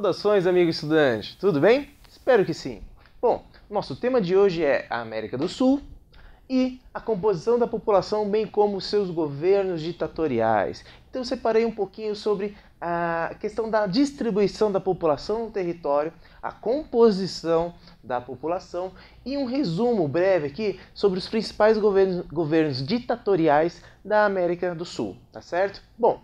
Saudações, amigo estudante! Tudo bem? Espero que sim! Bom, nosso tema de hoje é a América do Sul e a composição da população, bem como seus governos ditatoriais. Então, eu separei um pouquinho sobre a questão da distribuição da população no território, a composição da população e um resumo breve aqui sobre os principais governos, governos ditatoriais da América do Sul, tá certo? Bom,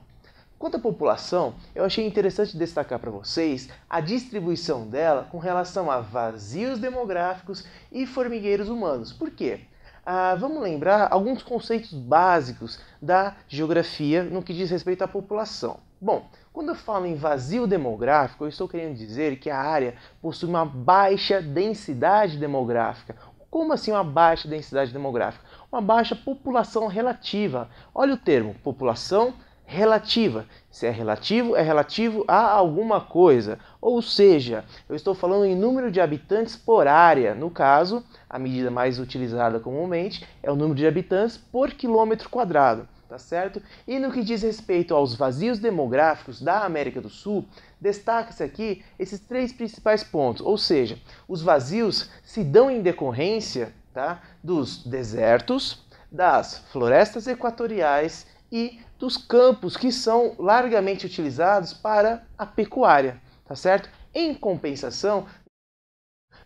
Quanto à população, eu achei interessante destacar para vocês a distribuição dela com relação a vazios demográficos e formigueiros humanos. Por quê? Ah, vamos lembrar alguns conceitos básicos da geografia no que diz respeito à população. Bom, quando eu falo em vazio demográfico, eu estou querendo dizer que a área possui uma baixa densidade demográfica. Como assim uma baixa densidade demográfica? Uma baixa população relativa. Olha o termo, população relativa. Se é relativo, é relativo a alguma coisa. Ou seja, eu estou falando em número de habitantes por área. No caso, a medida mais utilizada comumente é o número de habitantes por quilômetro quadrado, tá certo? E no que diz respeito aos vazios demográficos da América do Sul, destaca-se aqui esses três principais pontos. Ou seja, os vazios se dão em decorrência tá, dos desertos, das florestas equatoriais e dos campos que são largamente utilizados para a pecuária, tá certo? Em compensação,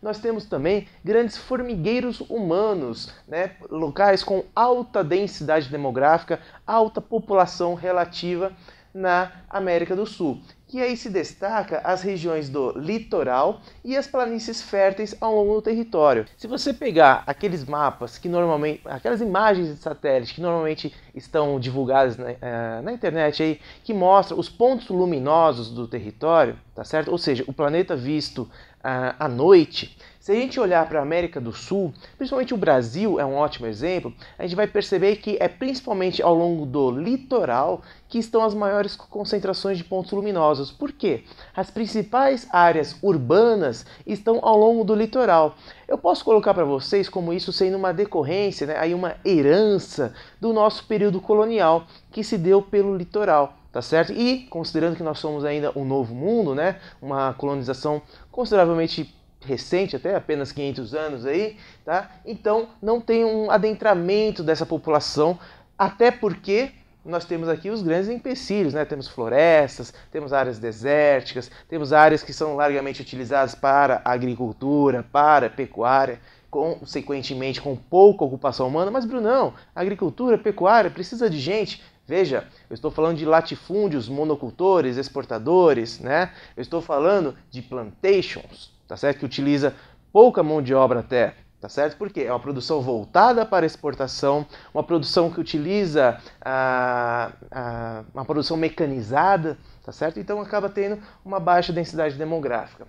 nós temos também grandes formigueiros humanos, né? locais com alta densidade demográfica, alta população relativa na América do Sul. Que aí se destaca as regiões do litoral e as planícies férteis ao longo do território. Se você pegar aqueles mapas que normalmente, aquelas imagens de satélite que normalmente estão divulgadas na, eh, na internet aí, que mostram os pontos luminosos do território, tá certo? Ou seja, o planeta visto à noite, se a gente olhar para a América do Sul, principalmente o Brasil é um ótimo exemplo, a gente vai perceber que é principalmente ao longo do litoral que estão as maiores concentrações de pontos luminosos. Por quê? As principais áreas urbanas estão ao longo do litoral. Eu posso colocar para vocês como isso sendo uma decorrência, né, aí uma herança do nosso período colonial, que se deu pelo litoral, tá certo? E considerando que nós somos ainda um novo mundo, né, uma colonização consideravelmente recente até apenas 500 anos aí, tá? Então não tem um adentramento dessa população, até porque nós temos aqui os grandes empecilhos, né? Temos florestas, temos áreas desérticas, temos áreas que são largamente utilizadas para agricultura, para pecuária, consequentemente com pouca ocupação humana. Mas, Brunão, agricultura, pecuária, precisa de gente. Veja, eu estou falando de latifúndios, monocultores, exportadores, né? Eu estou falando de plantations, tá certo? Que utiliza pouca mão de obra até, tá certo? Porque é uma produção voltada para exportação, uma produção que utiliza a, ah, ah, uma produção mecanizada, tá certo? Então acaba tendo uma baixa densidade demográfica.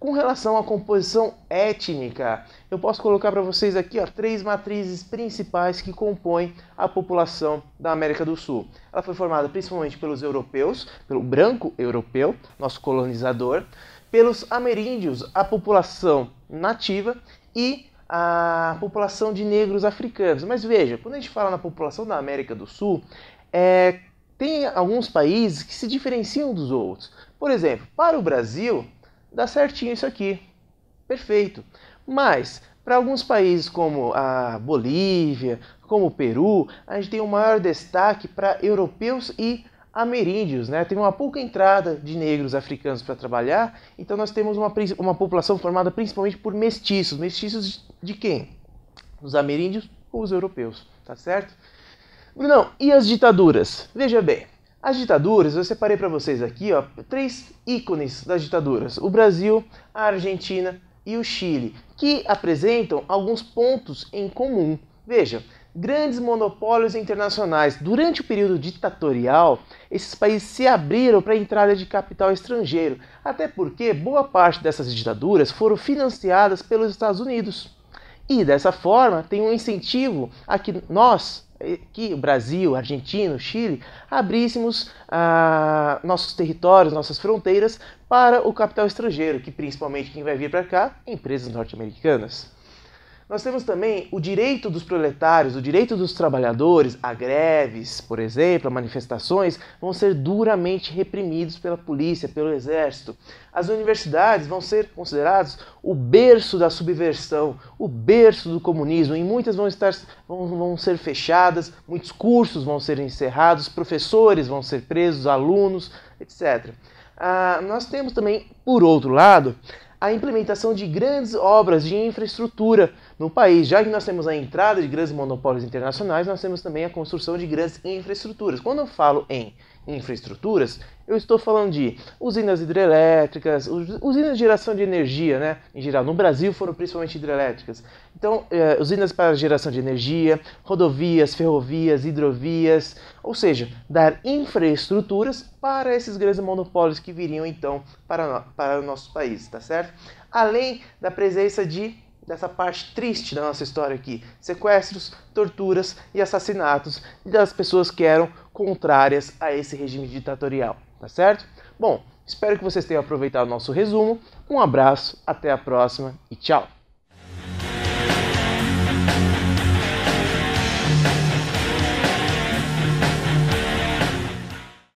Com relação à composição étnica, eu posso colocar para vocês aqui ó, três matrizes principais que compõem a população da América do Sul. Ela foi formada principalmente pelos europeus, pelo branco europeu, nosso colonizador, pelos ameríndios, a população nativa, e a população de negros africanos. Mas veja, quando a gente fala na população da América do Sul, é, tem alguns países que se diferenciam dos outros. Por exemplo, para o Brasil, dá certinho isso aqui. Perfeito. Mas, para alguns países como a Bolívia, como o Peru, a gente tem um maior destaque para europeus e ameríndios, né? Tem uma pouca entrada de negros africanos para trabalhar, então nós temos uma, uma população formada principalmente por mestiços. Mestiços de quem? Os ameríndios ou os europeus, tá certo? Não, e as ditaduras? Veja bem, as ditaduras, eu separei para vocês aqui ó, três ícones das ditaduras: o Brasil, a Argentina e o Chile, que apresentam alguns pontos em comum. Veja, grandes monopólios internacionais. Durante o período ditatorial, esses países se abriram para a entrada de capital estrangeiro, até porque boa parte dessas ditaduras foram financiadas pelos Estados Unidos. E dessa forma tem um incentivo a que nós, que Brasil, Argentina, Chile, abríssemos ah, nossos territórios, nossas fronteiras para o capital estrangeiro, que principalmente quem vai vir para cá, empresas norte-americanas. Nós temos também o direito dos proletários, o direito dos trabalhadores a greves, por exemplo, a manifestações, vão ser duramente reprimidos pela polícia, pelo exército. As universidades vão ser consideradas o berço da subversão, o berço do comunismo, e muitas vão, estar, vão, vão ser fechadas, muitos cursos vão ser encerrados, professores vão ser presos, alunos, etc. Ah, nós temos também, por outro lado, a implementação de grandes obras de infraestrutura no país, já que nós temos a entrada de grandes monopólios internacionais, nós temos também a construção de grandes infraestruturas. Quando eu falo em infraestruturas, eu estou falando de usinas hidrelétricas, usinas de geração de energia, né? Em geral, no Brasil foram principalmente hidrelétricas. Então, eh, usinas para geração de energia, rodovias, ferrovias, hidrovias, ou seja, dar infraestruturas para esses grandes monopólios que viriam então para, para o nosso país, tá certo? Além da presença de dessa parte triste da nossa história aqui: sequestros, torturas e assassinatos das pessoas que eram contrárias a esse regime ditatorial, tá certo? Bom, espero que vocês tenham aproveitado o nosso resumo. Um abraço, até a próxima e tchau!